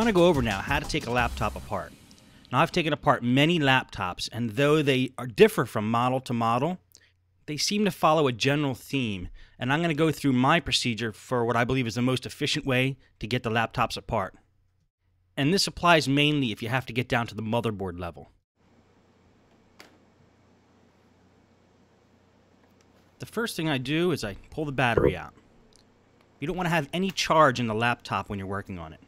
going to go over now how to take a laptop apart. Now, I've taken apart many laptops, and though they are differ from model to model, they seem to follow a general theme. And I'm going to go through my procedure for what I believe is the most efficient way to get the laptops apart. And this applies mainly if you have to get down to the motherboard level. The first thing I do is I pull the battery out. You don't want to have any charge in the laptop when you're working on it.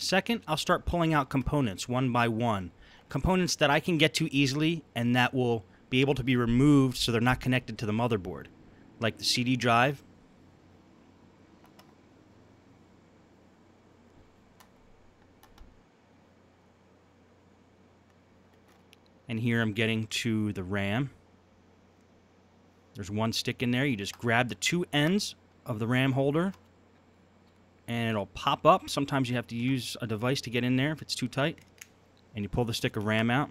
Second, I'll start pulling out components one by one. Components that I can get to easily and that will be able to be removed so they're not connected to the motherboard, like the CD drive. And here I'm getting to the RAM. There's one stick in there. You just grab the two ends of the RAM holder and it'll pop up. Sometimes you have to use a device to get in there if it's too tight. And you pull the stick of RAM out.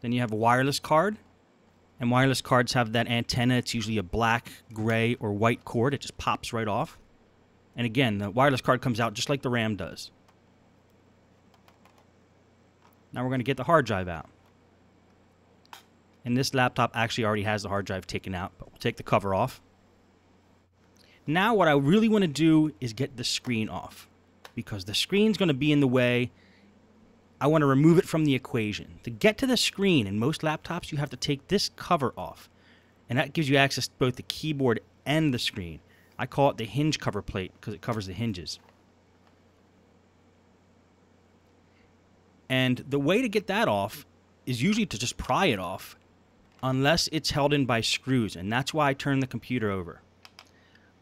Then you have a wireless card. And wireless cards have that antenna. It's usually a black, gray, or white cord. It just pops right off. And again, the wireless card comes out just like the RAM does. Now we're going to get the hard drive out. And this laptop actually already has the hard drive taken out, but we'll take the cover off. Now what I really want to do is get the screen off because the screen's going to be in the way. I want to remove it from the equation. To get to the screen in most laptops, you have to take this cover off. And that gives you access to both the keyboard and the screen. I call it the hinge cover plate because it covers the hinges. And the way to get that off is usually to just pry it off unless it's held in by screws. And that's why I turn the computer over.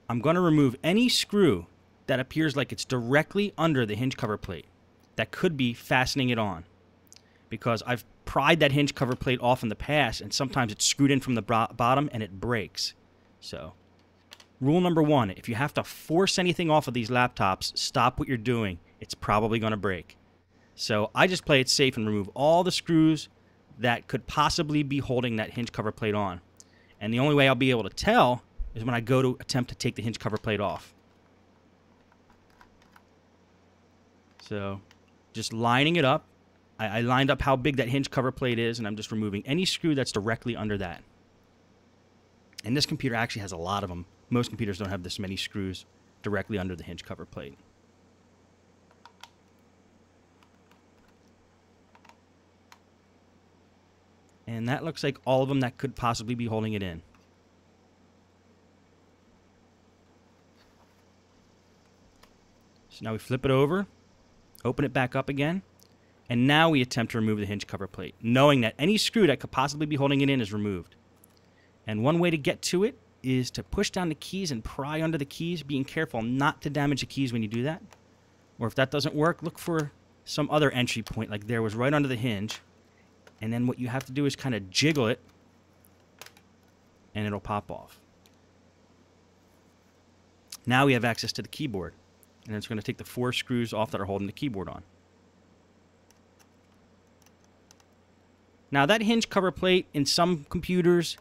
I'm going to remove any screw that appears like it's directly under the hinge cover plate that could be fastening it on because I've pried that hinge cover plate off in the past and sometimes it's screwed in from the bottom and it breaks. So rule number one, if you have to force anything off of these laptops, stop what you're doing. It's probably going to break. So I just play it safe and remove all the screws that could possibly be holding that hinge cover plate on. And the only way I'll be able to tell is when I go to attempt to take the hinge cover plate off. So just lining it up. I, I lined up how big that hinge cover plate is, and I'm just removing any screw that's directly under that. And this computer actually has a lot of them. Most computers don't have this many screws directly under the hinge cover plate. And that looks like all of them that could possibly be holding it in. So now we flip it over, open it back up again, and now we attempt to remove the hinge cover plate, knowing that any screw that could possibly be holding it in is removed. And one way to get to it is to push down the keys and pry under the keys, being careful not to damage the keys when you do that. Or if that doesn't work, look for some other entry point, like there was right under the hinge. And then what you have to do is kind of jiggle it, and it'll pop off. Now we have access to the keyboard. And it's going to take the four screws off that are holding the keyboard on. Now that hinge cover plate in some computers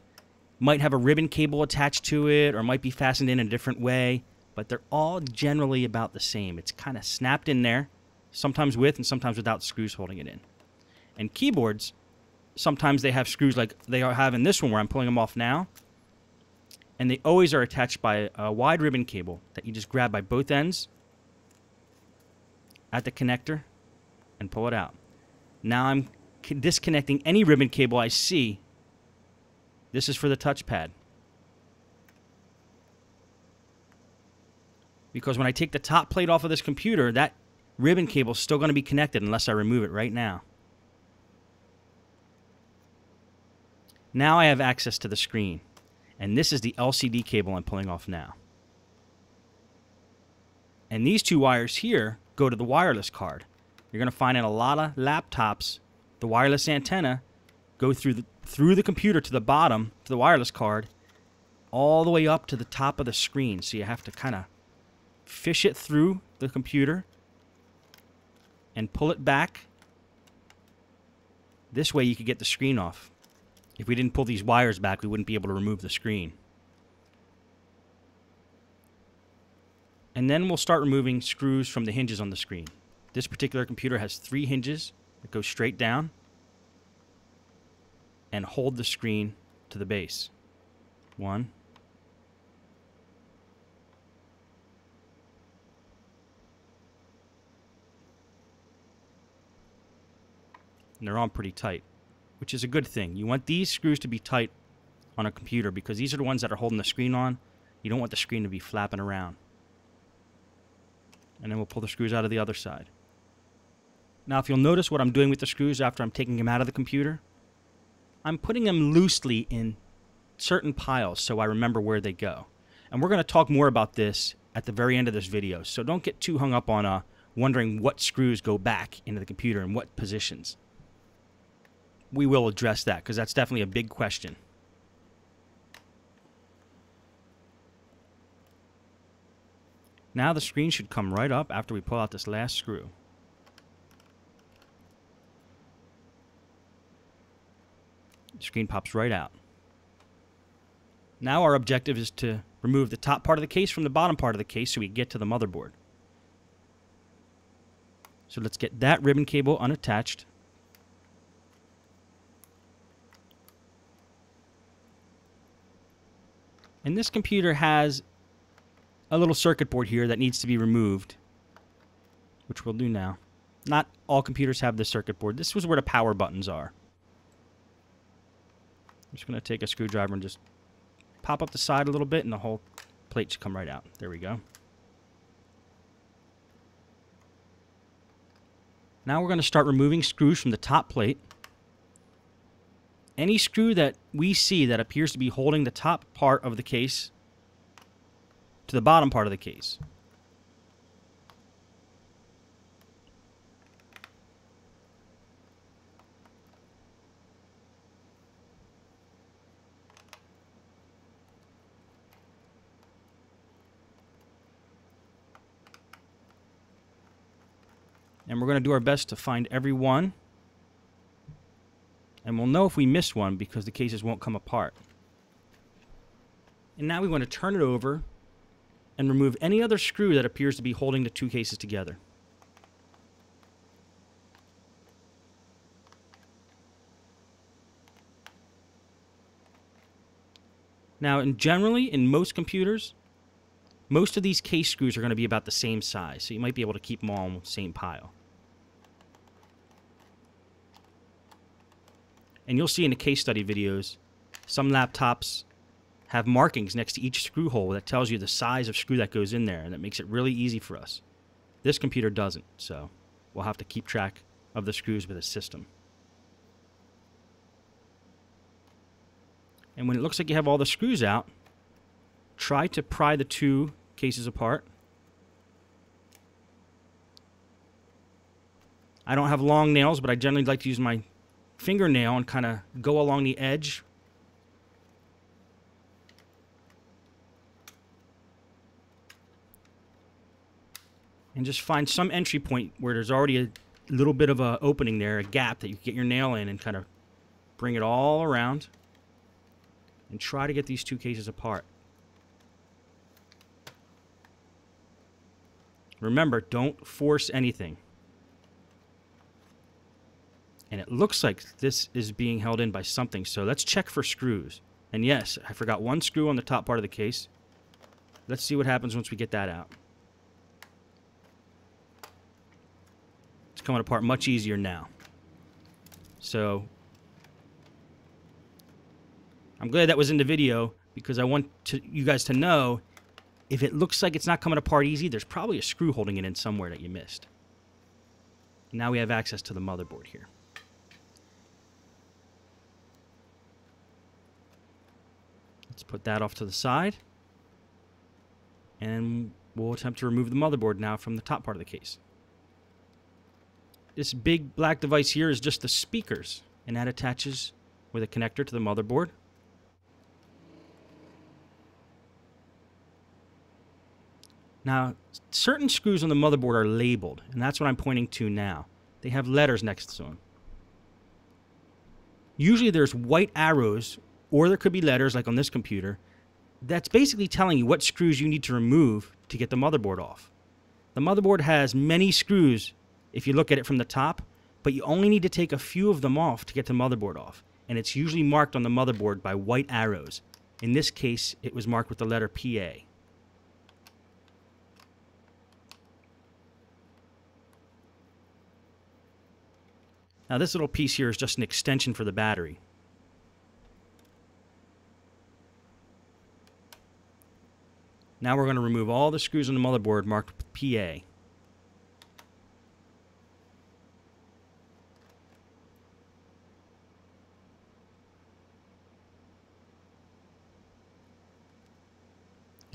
might have a ribbon cable attached to it or might be fastened in a different way, but they're all generally about the same. It's kind of snapped in there, sometimes with and sometimes without screws holding it in. And keyboards, sometimes they have screws like they are having this one where I'm pulling them off now. And they always are attached by a wide ribbon cable that you just grab by both ends at the connector and pull it out. Now I'm disconnecting any ribbon cable I see. This is for the touchpad. Because when I take the top plate off of this computer, that ribbon cable is still going to be connected unless I remove it right now. Now I have access to the screen. And this is the LCD cable I'm pulling off now. And these two wires here go to the wireless card. You're going to find in a lot of laptops the wireless antenna go through the through the computer to the bottom to the wireless card all the way up to the top of the screen. So you have to kind of fish it through the computer and pull it back. This way you could get the screen off. If we didn't pull these wires back, we wouldn't be able to remove the screen. And then we'll start removing screws from the hinges on the screen. This particular computer has three hinges that go straight down and hold the screen to the base. One. And they're on pretty tight, which is a good thing. You want these screws to be tight on a computer because these are the ones that are holding the screen on. You don't want the screen to be flapping around and then we'll pull the screws out of the other side. Now if you'll notice what I'm doing with the screws after I'm taking them out of the computer, I'm putting them loosely in certain piles so I remember where they go. And we're going to talk more about this at the very end of this video, so don't get too hung up on uh, wondering what screws go back into the computer and what positions. We will address that because that's definitely a big question. Now the screen should come right up after we pull out this last screw. The screen pops right out. Now our objective is to remove the top part of the case from the bottom part of the case so we get to the motherboard. So let's get that ribbon cable unattached. And this computer has a little circuit board here that needs to be removed, which we'll do now. Not all computers have this circuit board. This was where the power buttons are. I'm just going to take a screwdriver and just pop up the side a little bit and the whole plate should come right out. There we go. Now we're going to start removing screws from the top plate. Any screw that we see that appears to be holding the top part of the case to the bottom part of the case. And we're going to do our best to find every one. And we'll know if we miss one because the cases won't come apart. And now we want to turn it over and remove any other screw that appears to be holding the two cases together. Now, in generally, in most computers, most of these case screws are going to be about the same size, so you might be able to keep them all in the same pile. And you'll see in the case study videos, some laptops have markings next to each screw hole that tells you the size of screw that goes in there, and that makes it really easy for us. This computer doesn't, so we'll have to keep track of the screws with a system. And when it looks like you have all the screws out, try to pry the two cases apart. I don't have long nails, but I generally like to use my fingernail and kind of go along the edge and just find some entry point where there's already a little bit of a opening there, a gap that you get your nail in and kind of bring it all around and try to get these two cases apart. Remember, don't force anything. And it looks like this is being held in by something, so let's check for screws. And yes, I forgot one screw on the top part of the case. Let's see what happens once we get that out. coming apart much easier now. So I'm glad that was in the video because I want to, you guys to know if it looks like it's not coming apart easy, there's probably a screw holding it in somewhere that you missed. Now we have access to the motherboard here. Let's put that off to the side. And we'll attempt to remove the motherboard now from the top part of the case. This big black device here is just the speakers, and that attaches with a connector to the motherboard. Now, certain screws on the motherboard are labeled, and that's what I'm pointing to now. They have letters next to them. Usually there's white arrows, or there could be letters like on this computer, that's basically telling you what screws you need to remove to get the motherboard off. The motherboard has many screws if you look at it from the top, but you only need to take a few of them off to get the motherboard off. And it's usually marked on the motherboard by white arrows. In this case, it was marked with the letter PA. Now this little piece here is just an extension for the battery. Now we're going to remove all the screws on the motherboard marked PA.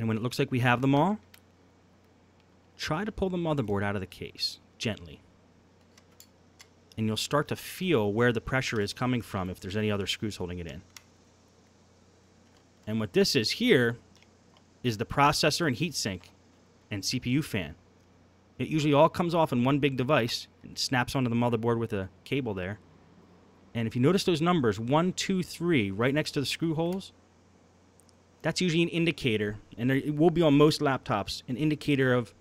And when it looks like we have them all, try to pull the motherboard out of the case, gently. And you'll start to feel where the pressure is coming from if there's any other screws holding it in. And what this is here is the processor and heatsink and CPU fan. It usually all comes off in one big device and snaps onto the motherboard with a cable there. And if you notice those numbers, one, two, three, right next to the screw holes, that's usually an indicator, and it will be on most laptops, an indicator of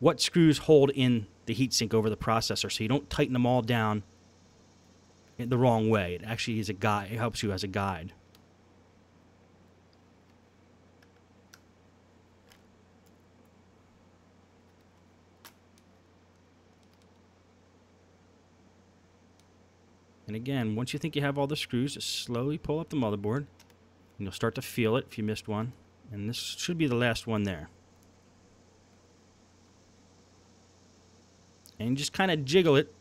what screws hold in the heatsink over the processor so you don't tighten them all down the wrong way. It actually is a guide, it helps you as a guide. And again, once you think you have all the screws, just slowly pull up the motherboard. And you'll start to feel it if you missed one. And this should be the last one there. And just kind of jiggle it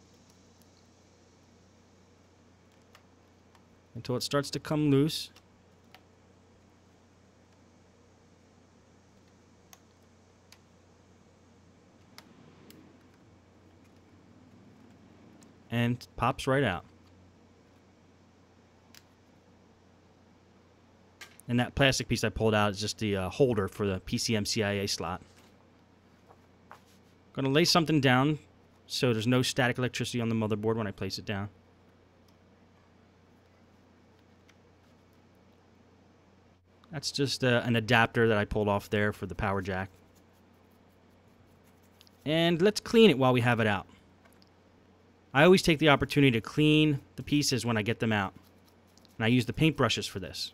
until it starts to come loose. And pops right out. And that plastic piece I pulled out is just the uh, holder for the PCMCIA slot. I'm Going to lay something down so there's no static electricity on the motherboard when I place it down. That's just uh, an adapter that I pulled off there for the power jack. And let's clean it while we have it out. I always take the opportunity to clean the pieces when I get them out. And I use the paintbrushes for this.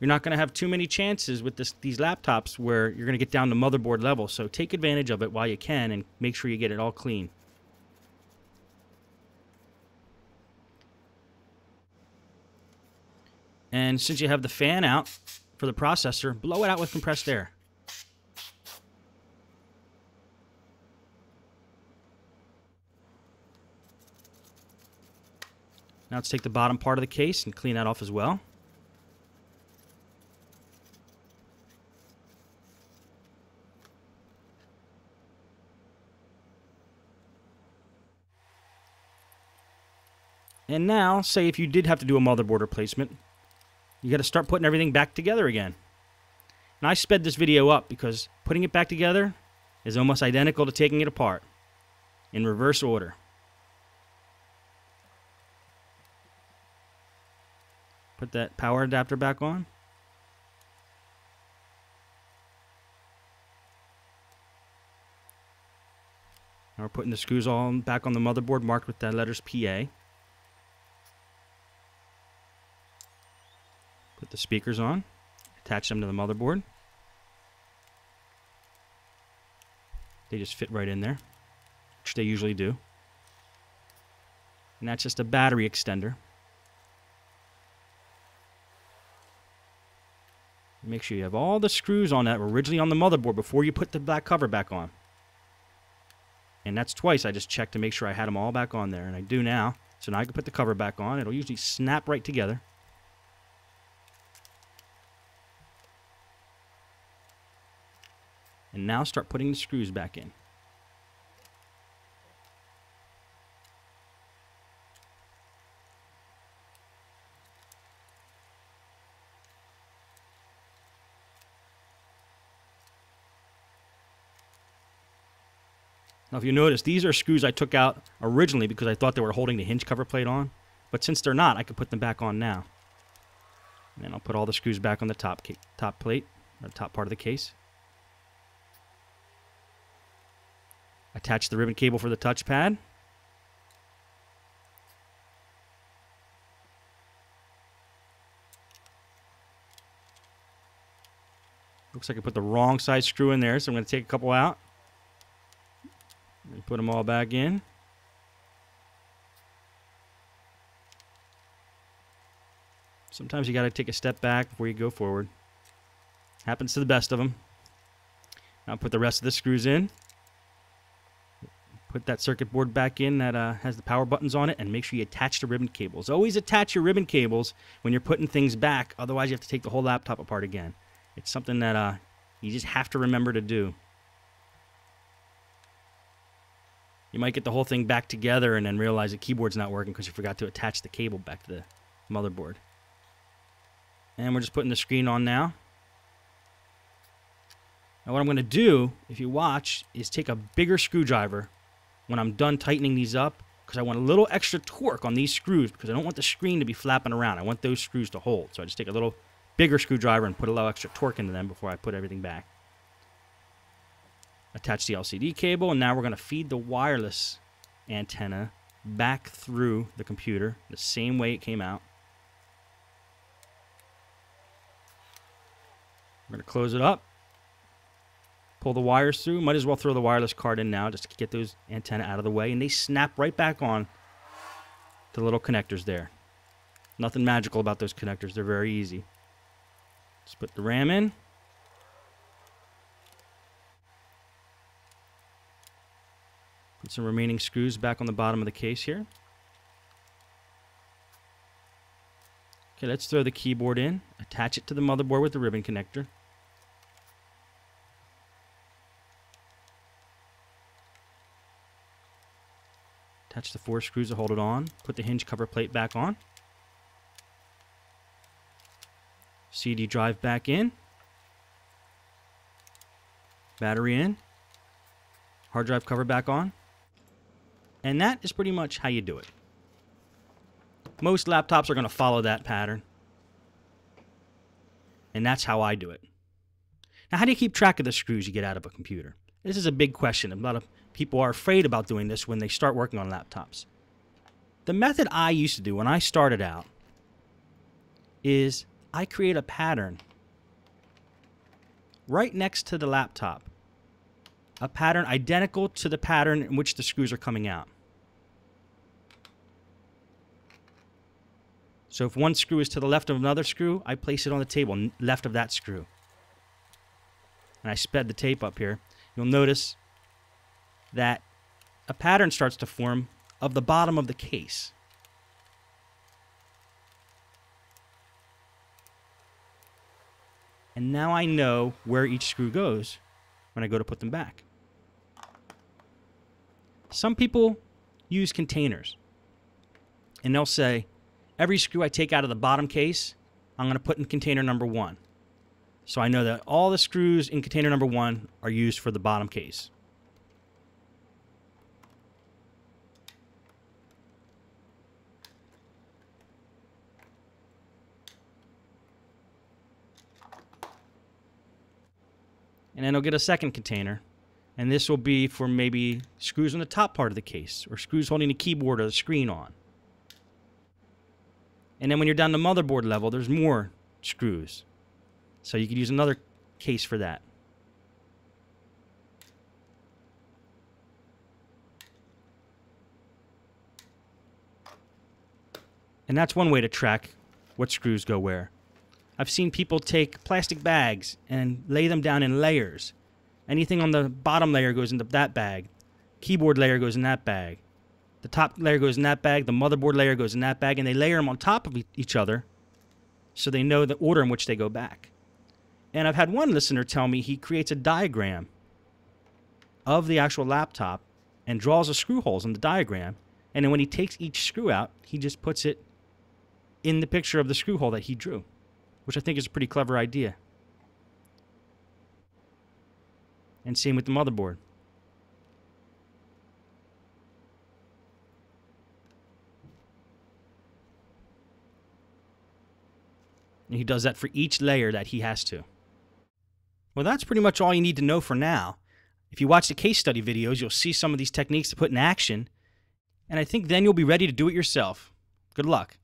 you're not going to have too many chances with this, these laptops where you're going to get down to motherboard level. So take advantage of it while you can and make sure you get it all clean. And since you have the fan out for the processor, blow it out with compressed air. Now let's take the bottom part of the case and clean that off as well. And now, say if you did have to do a motherboard replacement, you got to start putting everything back together again. And I sped this video up because putting it back together is almost identical to taking it apart in reverse order. Put that power adapter back on. Now we're putting the screws all back on the motherboard marked with the letters PA. the speakers on, attach them to the motherboard. They just fit right in there, which they usually do. And that's just a battery extender. Make sure you have all the screws on that were originally on the motherboard before you put the black cover back on. And that's twice I just checked to make sure I had them all back on there, and I do now. So now I can put the cover back on. It'll usually snap right together. And now start putting the screws back in. Now, if you notice, these are screws I took out originally because I thought they were holding the hinge cover plate on. But since they're not, I can put them back on now. And then I'll put all the screws back on the top, top plate, or top part of the case. Attach the ribbon cable for the touchpad. Looks like I put the wrong side screw in there, so I'm going to take a couple out and put them all back in. Sometimes you got to take a step back before you go forward. Happens to the best of them. Now put the rest of the screws in put that circuit board back in that uh, has the power buttons on it and make sure you attach the ribbon cables. Always attach your ribbon cables when you're putting things back, otherwise you have to take the whole laptop apart again. It's something that uh, you just have to remember to do. You might get the whole thing back together and then realize the keyboard's not working because you forgot to attach the cable back to the motherboard. And we're just putting the screen on now. Now what I'm going to do, if you watch, is take a bigger screwdriver when I'm done tightening these up because I want a little extra torque on these screws because I don't want the screen to be flapping around. I want those screws to hold. So I just take a little bigger screwdriver and put a little extra torque into them before I put everything back. Attach the LCD cable, and now we're going to feed the wireless antenna back through the computer the same way it came out. We're going to close it up pull the wires through. Might as well throw the wireless card in now just to get those antenna out of the way. And they snap right back on the little connectors there. Nothing magical about those connectors. They're very easy. Just put the RAM in. Put some remaining screws back on the bottom of the case here. Okay, let's throw the keyboard in. Attach it to the motherboard with the ribbon connector. Attach the four screws to hold it on. Put the hinge cover plate back on. CD drive back in. Battery in. Hard drive cover back on. And that is pretty much how you do it. Most laptops are going to follow that pattern. And that's how I do it. Now, how do you keep track of the screws you get out of a computer? This is a big question. A lot of people are afraid about doing this when they start working on laptops. The method I used to do when I started out is I create a pattern right next to the laptop, a pattern identical to the pattern in which the screws are coming out. So if one screw is to the left of another screw, I place it on the table left of that screw. And I sped the tape up here. You'll notice that a pattern starts to form of the bottom of the case. And now I know where each screw goes when I go to put them back. Some people use containers and they'll say, every screw I take out of the bottom case, I'm going to put in container number one. So I know that all the screws in container number one are used for the bottom case. and then I'll get a second container. And this will be for maybe screws on the top part of the case or screws holding the keyboard or the screen on. And then when you're down to motherboard level, there's more screws. So you could use another case for that. And that's one way to track what screws go where. I've seen people take plastic bags and lay them down in layers. Anything on the bottom layer goes into that bag. Keyboard layer goes in that bag. The top layer goes in that bag. The motherboard layer goes in that bag. And they layer them on top of each other so they know the order in which they go back. And I've had one listener tell me he creates a diagram of the actual laptop and draws the screw holes in the diagram. And then when he takes each screw out, he just puts it in the picture of the screw hole that he drew which I think is a pretty clever idea. And same with the motherboard. And he does that for each layer that he has to. Well, that's pretty much all you need to know for now. If you watch the case study videos, you'll see some of these techniques to put in action, and I think then you'll be ready to do it yourself. Good luck.